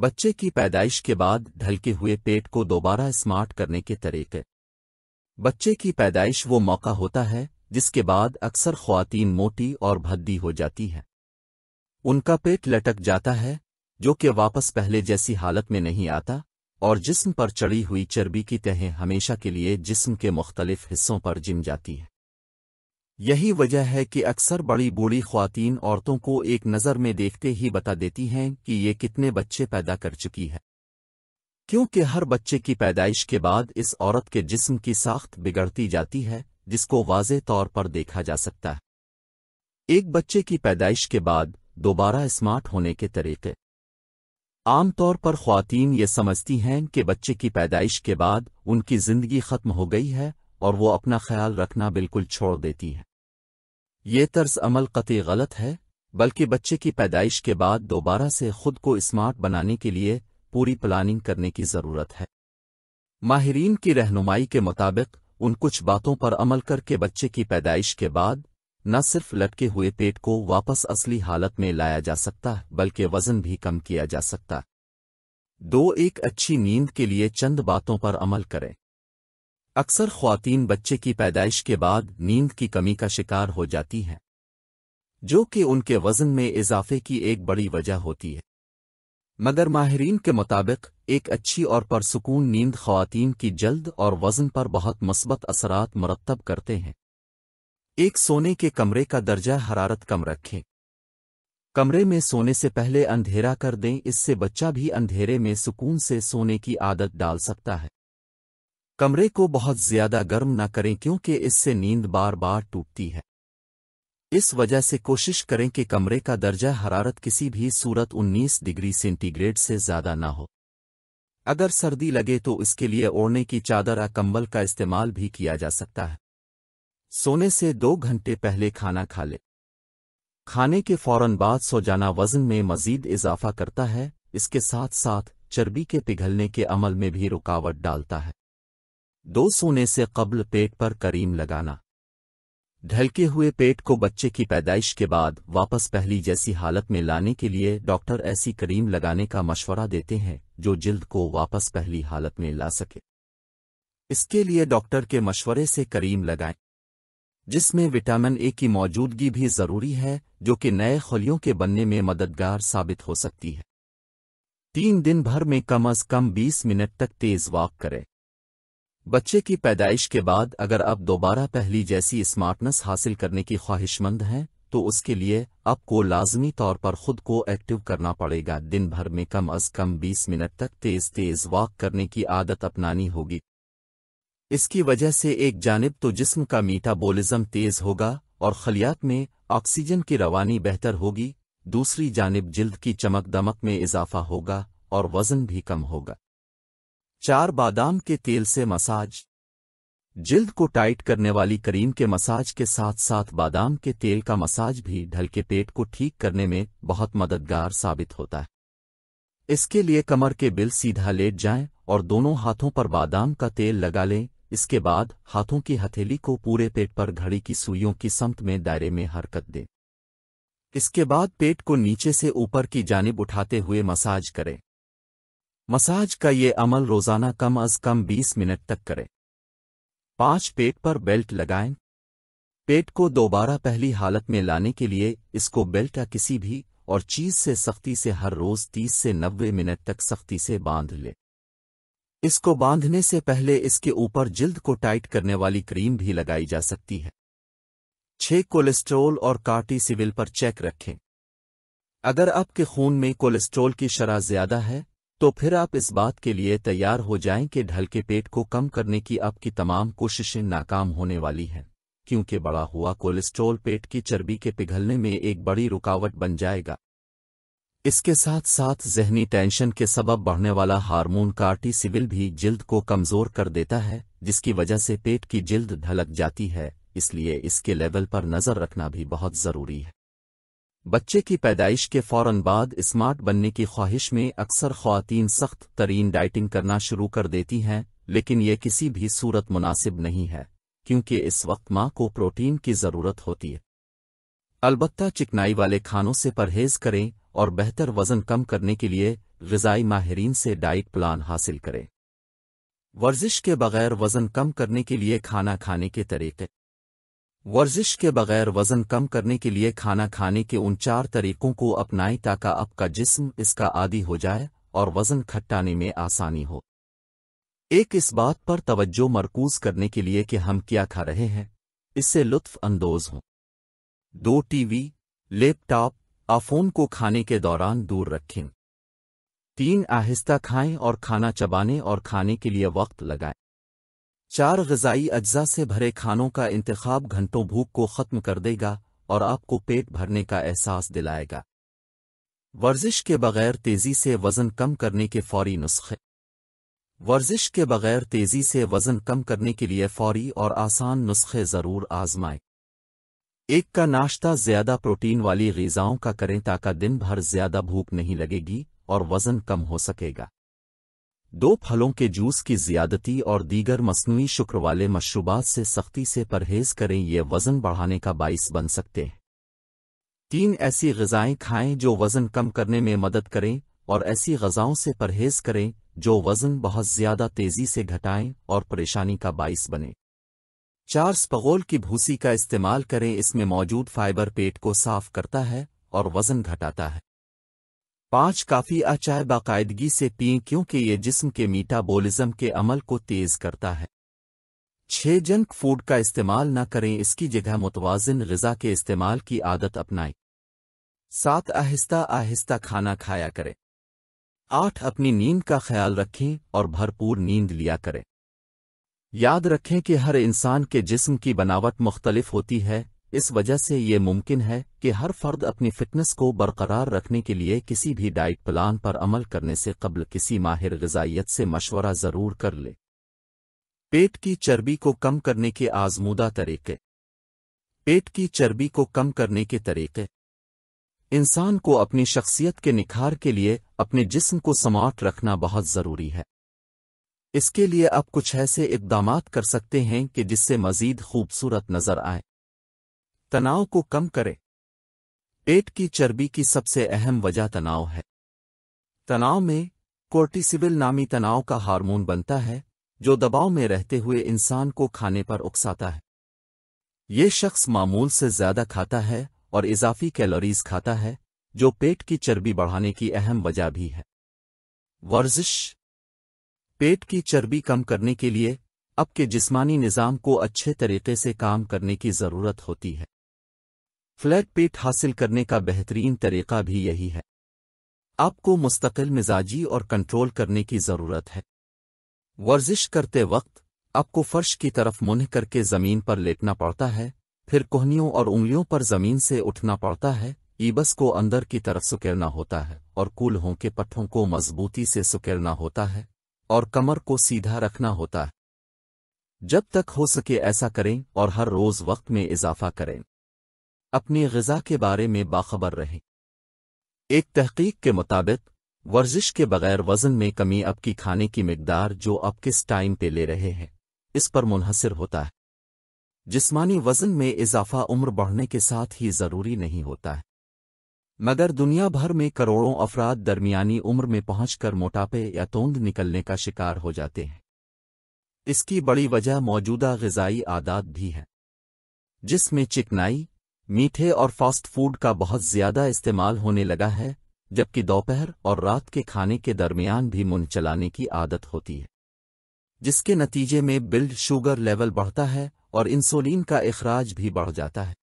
बच्चे की पैदाइश के बाद ढलके हुए पेट को दोबारा स्मार्ट करने के तरीके बच्चे की पैदाइश वो मौका होता है जिसके बाद अक्सर खुवान मोटी और भद्दी हो जाती है उनका पेट लटक जाता है जो कि वापस पहले जैसी हालत में नहीं आता और जिस्म पर चढ़ी हुई चर्बी की तहें हमेशा के लिए जिस्म के मुख्तलिफ हिस्सों पर जिम जाती हैं यही वजह है कि अक्सर बड़ी बूढ़ी खुवान औरतों को एक नज़र में देखते ही बता देती हैं कि ये कितने बच्चे पैदा कर चुकी है क्योंकि हर बच्चे की पैदाइश के बाद इस औरत के जिस्म की साख्त बिगड़ती जाती है जिसको वाज तौर पर देखा जा सकता है एक बच्चे की पैदाइश के बाद दोबारा स्मार्ट होने के तरीके आमतौर पर खुवान ये समझती हैं कि बच्चे की पैदाइश के बाद उनकी जिंदगी खत्म हो गई है और वो अपना ख्याल रखना बिल्कुल छोड़ देती हैं ये तर्ज अमल कति गलत है बल्कि बच्चे की पैदाइश के बाद दोबारा से खुद को स्मार्ट बनाने के लिए पूरी प्लानिंग करने की ज़रूरत है माहरीन की रहनुमाई के मुताबिक उन कुछ बातों पर अमल करके बच्चे की पैदाइश के बाद न सिर्फ लटके हुए पेट को वापस असली हालत में लाया जा सकता बल्कि वजन भी कम किया जा सकता दो एक अच्छी नींद के लिए चंद बातों पर अमल करें अक्सर खुवान बच्चे की पैदाइश के बाद नींद की कमी का शिकार हो जाती हैं जो कि उनके वजन में इजाफे की एक बड़ी वजह होती है मगर माहरीन के मुताबिक एक अच्छी और परसकून नींद खुवान की जल्द और वजन पर बहुत मस्बत असरात मरतब करते हैं एक सोने के कमरे का दर्जा हरारत कम रखें कमरे में सोने से पहले अंधेरा कर दें इससे बच्चा भी अंधेरे में सुकून से सोने की आदत डाल सकता है कमरे को बहुत ज्यादा गर्म न करें क्योंकि इससे नींद बार बार टूटती है इस वजह से कोशिश करें कि कमरे का दर्जा हरारत किसी भी सूरत 19 डिग्री सेंटीग्रेड से ज़्यादा ना हो अगर सर्दी लगे तो इसके लिए ओढ़ने की चादर या कंबल का इस्तेमाल भी किया जा सकता है सोने से दो घंटे पहले खाना खा ले खाने के फौरन बाद सो जाना वजन में मजीद इजाफा करता है इसके साथ साथ चर्बी के पिघलने के अमल में भी रुकावट डालता है दो सोने से कबल पेट पर करीम लगाना ढलके हुए पेट को बच्चे की पैदाइश के बाद वापस पहली जैसी हालत में लाने के लिए डॉक्टर ऐसी करीम लगाने का मशवरा देते हैं जो जिल्द को वापस पहली हालत में ला सके इसके लिए डॉक्टर के मशवरे से करीम लगाएं जिसमें विटामिन ए की मौजूदगी भी ज़रूरी है जो कि नए खलियों के बनने में मददगार साबित हो सकती है तीन दिन भर में कम अज कम 20 मिनट तक तेज़ वॉक करें बच्चे की पैदाइश के बाद अगर आप दोबारा पहली जैसी स्मार्टनेस हासिल करने की ख्वाहिशमंद हैं तो उसके लिए आपको लाजमी तौर पर खुद को एक्टिव करना पड़ेगा दिन भर में कम अज कम 20 मिनट तक तेज तेज वॉक करने की आदत अपनानी होगी इसकी वजह से एक जानब तो जिस्म का मीटाबोलिज्म तेज होगा और खलियात में ऑक्सीजन की रवानी बेहतर होगी दूसरी जानब जिल्द की चमक दमक में इजाफा होगा और वजन भी कम होगा चार बादाम के तेल से मसाज जिल्द को टाइट करने वाली करीम के मसाज के साथ साथ बादाम के तेल का मसाज भी ढल के पेट को ठीक करने में बहुत मददगार साबित होता है इसके लिए कमर के बिल सीधा लेट जाएं और दोनों हाथों पर बादाम का तेल लगा लें इसके बाद हाथों की हथेली को पूरे पेट पर घड़ी की सुइयों की समत में दायरे में हरकत दें इसके बाद पेट को नीचे से ऊपर की जानब उठाते हुए मसाज करें मसाज का ये अमल रोजाना कम अज कम 20 मिनट तक करें पांच पेट पर बेल्ट लगाएं पेट को दोबारा पहली हालत में लाने के लिए इसको बेल्ट या किसी भी और चीज से सख्ती से हर रोज 30 से 90 मिनट तक सख्ती से बांध ले इसको बांधने से पहले इसके ऊपर जिल्द को टाइट करने वाली क्रीम भी लगाई जा सकती है छह कोलेस्ट्रोल और कार्टी सिविल पर चेक रखें अगर आपके खून में कोलेस्ट्रोल की शरह ज्यादा है तो फिर आप इस बात के लिए तैयार हो जाएं कि ढल के पेट को कम करने की आपकी तमाम कोशिशें नाकाम होने वाली हैं क्योंकि बड़ा हुआ कोलेस्ट्रोल पेट की चर्बी के पिघलने में एक बड़ी रुकावट बन जाएगा इसके साथ साथ जहनी टेंशन के सबब बढ़ने वाला हार्मोन कार्टी सिविल भी जिल्द को कमजोर कर देता है जिसकी वजह से पेट की जिल्द ढलक जाती है इसलिए इसके लेवल पर नज़र रखना भी बहुत ज़रूरी है बच्चे की पैदाइश के फौरन बाद स्मार्ट बनने की ख्वाहिश में अक्सर खातन सख्त तरीन डाइटिंग करना शुरू कर देती हैं लेकिन ये किसी भी सूरत मुनासिब नहीं है क्योंकि इस वक्त माँ को प्रोटीन की ज़रूरत होती है अलबत् चिकनाई वाले खानों से परहेज करें और बेहतर वज़न कम करने के लिए गजाई माहरीन से डाइट प्लान हासिल करें वर्जिश के बगैर वज़न कम करने के लिए खाना खाने के तरीके वर्जिश के बगैर वजन कम करने के लिए खाना खाने के उन चार तरीकों को अपनाएं ताकि आपका जिस्म इसका आदि हो जाए और वजन खट्टाने में आसानी हो एक इस बात पर तवज्जो मरकूज करने के लिए कि हम क्या खा रहे हैं इससे लुत्फ अंदोज हों दो टीवी लैपटॉप आफोन को खाने के दौरान दूर रखें तीन आहिस्ता खाएं और खाना चबाने और खाने के लिए वक्त लगाएं चार गजाई अज्जा से भरे खानों का इंतखब घंटों भूख को ख़त्म कर देगा और आपको पेट भरने का एहसास दिलाएगा वर्जिश के बगैर तेज़ी से वज़न कम करने के फौरी नुस्खे वर्जिश के बगैर तेज़ी से वज़न कम करने के लिए फौरी और आसान नुस्खे ज़रूर आज़माएं एक का नाश्ता ज़्यादा प्रोटीन वाली गज़ाओं का करें ताकि दिन भर ज़्यादा भूख नहीं लगेगी और वज़न कम हो सकेगा दो फलों के जूस की ज्यादती और दीगर मसनू शुक्र वाले मशरूबात से सख्ती से परहेज करें ये वज़न बढ़ाने का बाइस बन सकते हैं तीन ऐसी गज़ाएं खाएं जो वज़न कम करने में मदद करें और ऐसी गज़ाओं से परहेज करें जो वज़न बहुत ज़्यादा तेज़ी से घटाएं और परेशानी का बाइस बने चार स्पगोल की भूसी का इस्तेमाल करें इसमें मौजूद फाइबर पेट को साफ करता है और वज़न घटाता है पांच काफ़ी अचाय बाकायदगी से पिए क्योंकि ये जिस्म के मीटाबोलिज्म के अमल को तेज़ करता है छह जंक फूड का इस्तेमाल न करें इसकी जगह मुतवाजन गज़ा के इस्तेमाल की आदत अपनाएं सात आहिस्ता आहिस्ता खाना खाया करें आठ अपनी नींद का ख्याल रखें और भरपूर नींद लिया करें याद रखें कि हर इंसान के जिस्म की बनावट मुख्तलिफ होती है इस वजह से ये मुमकिन है कि हर फर्द अपनी फिटनेस को बरकरार रखने के लिए किसी भी डाइट प्लान पर अमल करने से कबल किसी माहिर गजाइत से मशवरा ज़रूर कर ले पेट की चर्बी को कम करने के आजमूदा तरीके पेट की चर्बी को कम करने के तरीके इंसान को अपनी शख्सियत के निखार के लिए अपने जिस्म को समाट रखना बहुत ज़रूरी है इसके लिए आप कुछ ऐसे इकदाम कर सकते हैं कि जिससे मजीद खूबसूरत नज़र आए तनाव को कम करें पेट की चर्बी की सबसे अहम वजह तनाव है तनाव में कोर्टिसिबिल नामी तनाव का हार्मोन बनता है जो दबाव में रहते हुए इंसान को खाने पर उकसाता है ये शख्स मामूल से ज्यादा खाता है और इजाफी कैलोरीज खाता है जो पेट की चर्बी बढ़ाने की अहम वजह भी है वर्जिश पेट की चर्बी कम करने के लिए आपके जिस्मानी निज़ाम को अच्छे तरीके से काम करने की ज़रूरत होती है फ्लैट पेट हासिल करने का बेहतरीन तरीका भी यही है आपको मुस्तकिल मिजाजी और कंट्रोल करने की ज़रूरत है वर्जिश करते वक्त आपको फर्श की तरफ मुँह करके ज़मीन पर लेटना पड़ता है फिर कोहनियों और उंगलियों पर ज़मीन से उठना पड़ता है ईबस को अंदर की तरफ सुकेरना होता है और कूल्हों के पट्ठों को मजबूती से सुकेरना होता है और कमर को सीधा रखना होता है जब तक हो सके ऐसा करें और हर रोज वक्त में इजाफा करें अपनी गजा के बारे में बाखबर रहें एक तहकीक के मुताबिक वर्जिश के बगैर वजन में कमी अब की खाने की मकदार जो अब किस टाइम पे ले रहे हैं इस पर मुनहसर होता है जिस्मानी वजन में इजाफा उम्र बढ़ने के साथ ही ज़रूरी नहीं होता है मगर दुनिया भर में करोड़ों अफराद दरमियानी उम्र में पहुंचकर मोटापे या तोंद निकलने का शिकार हो जाते हैं इसकी बड़ी वजह मौजूदा गजाई आदात भी है जिसमें चिकनाई मीठे और फास्ट फूड का बहुत ज्यादा इस्तेमाल होने लगा है जबकि दोपहर और रात के खाने के दरमियान भी मुन चलाने की आदत होती है जिसके नतीजे में बिल्ड शुगर लेवल बढ़ता है और इंसुलिन का अखराज भी बढ़ जाता है